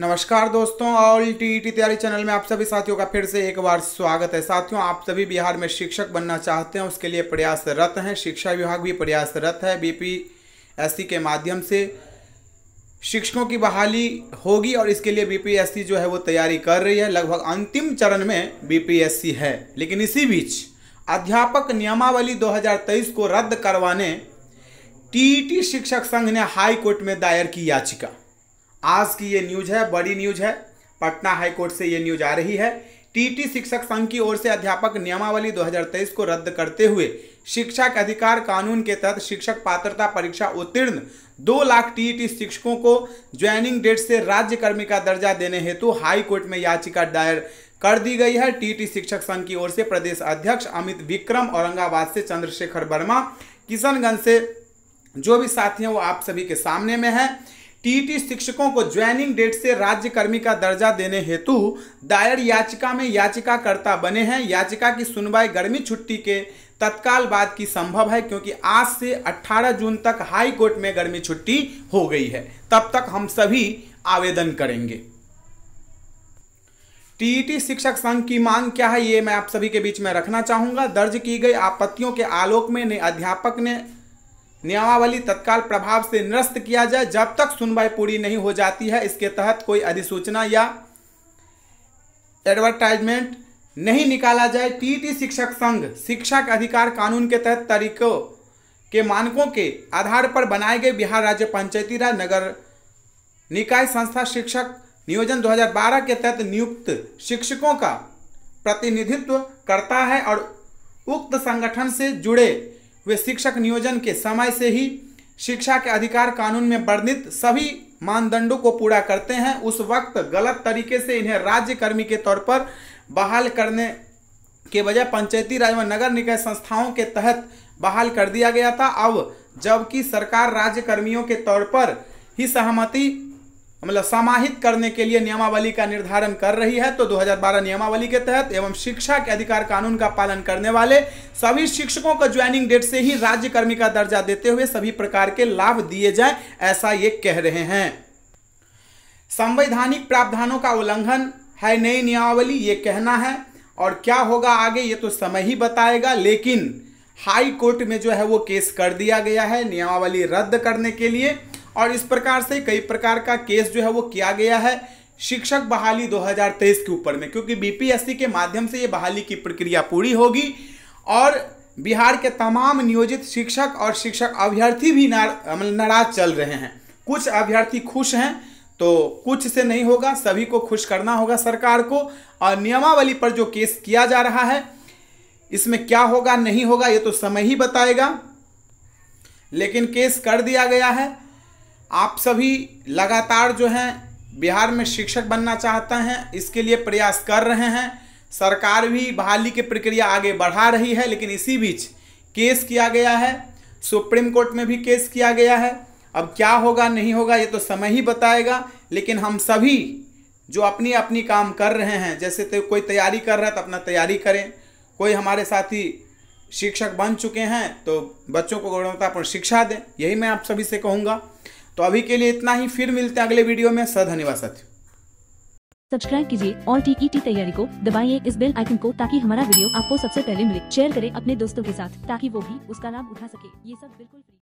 नमस्कार दोस्तों all T T Taiyari channel में आप सभी साथियों का फिर से एक बार स्वागत है साथियों आप सभी बिहार में शिक्षक बनना चाहते हैं उसके लिए प्रयासरत हैं शिक्षा विभाग भी प्रयासरत है बीपीएससी के माध्यम से शिक्षकों की बहाली होगी और इसके लिए बीपीएससी जो है वो तैयारी कर रही है लगभग अंतिम चरण में सी है लेकिन इसी बीच अध्यापक नियमावली तेईस को रद्द करवाने टी टी शिक्षक संघ ने हाई कोर्ट में दायर की याचिका आज की ये न्यूज है बड़ी न्यूज है पटना हाईकोर्ट से ये न्यूज आ रही है टीटी शिक्षक संघ की ओर से अध्यापक नियमावली 2023 को रद्द करते हुए शिक्षा के अधिकार कानून के तहत शिक्षक पात्रता परीक्षा उत्तीर्ण दो लाख टीटी शिक्षकों को ज्वाइनिंग डेट से राज्य कर्मी का दर्जा देने हेतु हाई कोर्ट में याचिका दायर कर दी गई है टीटी शिक्षक संघ की ओर से प्रदेश अध्यक्ष अमित विक्रम औरंगाबाद से चंद्रशेखर वर्मा किशनगंज से जो भी साथी हैं वो आप सभी के सामने में है टीटी शिक्षकों को ज्वाइनिंग डेट से राज्यकर्मी का दर्जा देने हेतु दायर याचिका में याचिकाकर्ता बने हैं याचिका की सुनवाई गर्मी छुट्टी के तत्काल बाद की संभव है क्योंकि आज से 18 जून तक हाई कोर्ट में गर्मी छुट्टी हो गई है तब तक हम सभी आवेदन करेंगे टीईटी शिक्षक संघ की मांग क्या है ये मैं आप सभी के बीच में रखना चाहूंगा दर्ज की गई आपत्तियों के आलोक में ने अध्यापक ने नियमावली तत्काल प्रभाव से निरस्त किया जाए जब तक सुनवाई पूरी नहीं हो जाती है इसके तहत कोई अधिसूचना या एडवर्टाइजमेंट नहीं निकाला जाए टीटी शिक्षक संघ शिक्षा के अधिकार कानून के तहत तरीकों के मानकों के आधार पर बनाए गए बिहार राज्य पंचायती राज नगर निकाय संस्था शिक्षक नियोजन 2012 के तहत नियुक्त शिक्षकों का प्रतिनिधित्व करता है और उक्त संगठन से जुड़े वे शिक्षक नियोजन के समय से ही शिक्षा के अधिकार कानून में वर्णित सभी मानदंडों को पूरा करते हैं उस वक्त गलत तरीके से इन्हें राज्यकर्मी के तौर पर बहाल करने के बजाय पंचायती राज व नगर निकाय संस्थाओं के तहत बहाल कर दिया गया था अब जबकि सरकार राज्यकर्मियों के तौर पर ही सहमति मतलब समाहित करने के लिए नियमावली का निर्धारण कर रही है तो 2012 नियमावली के तहत एवं शिक्षा के अधिकार कानून का पालन करने वाले सभी शिक्षकों को ज्वाइनिंग डेट से ही राज्यकर्मी का दर्जा देते हुए सभी प्रकार के लाभ दिए जाए ऐसा ये कह रहे हैं संवैधानिक प्रावधानों का उल्लंघन है नई नियमावली ये कहना है और क्या होगा आगे ये तो समय ही बताएगा लेकिन हाई कोर्ट में जो है वो केस कर दिया गया है नियमावली रद्द करने के लिए और इस प्रकार से कई प्रकार का केस जो है वो किया गया है शिक्षक बहाली 2023 के ऊपर में क्योंकि बीपीएससी के माध्यम से ये बहाली की प्रक्रिया पूरी होगी और बिहार के तमाम नियोजित शिक्षक और शिक्षक अभ्यर्थी भी नाराज चल रहे हैं कुछ अभ्यर्थी खुश हैं तो कुछ से नहीं होगा सभी को खुश करना होगा सरकार को और नियमावली पर जो केस किया जा रहा है इसमें क्या होगा नहीं होगा ये तो समय ही बताएगा लेकिन केस कर दिया गया है आप सभी लगातार जो हैं बिहार में शिक्षक बनना चाहते हैं इसके लिए प्रयास कर रहे हैं सरकार भी बहाली की प्रक्रिया आगे बढ़ा रही है लेकिन इसी बीच केस किया गया है सुप्रीम कोर्ट में भी केस किया गया है अब क्या होगा नहीं होगा ये तो समय ही बताएगा लेकिन हम सभी जो अपनी अपनी काम कर रहे हैं जैसे तो कोई तैयारी कर रहा है तो अपना तैयारी करें कोई हमारे साथी शिक्षक बन चुके हैं तो बच्चों को गुणवत्तापूर्ण शिक्षा दें यही मैं आप सभी से कहूँगा तो अभी के लिए इतना ही फिर मिलते हैं अगले वीडियो में सधन्यवाद साथियों सब्सक्राइब कीजिए और टी तैयारी को दबाइए इस बेल आइकन को ताकि हमारा वीडियो आपको सबसे पहले मिले शेयर करें अपने दोस्तों के साथ ताकि वो भी उसका लाभ उठा सके ये सब बिल्कुल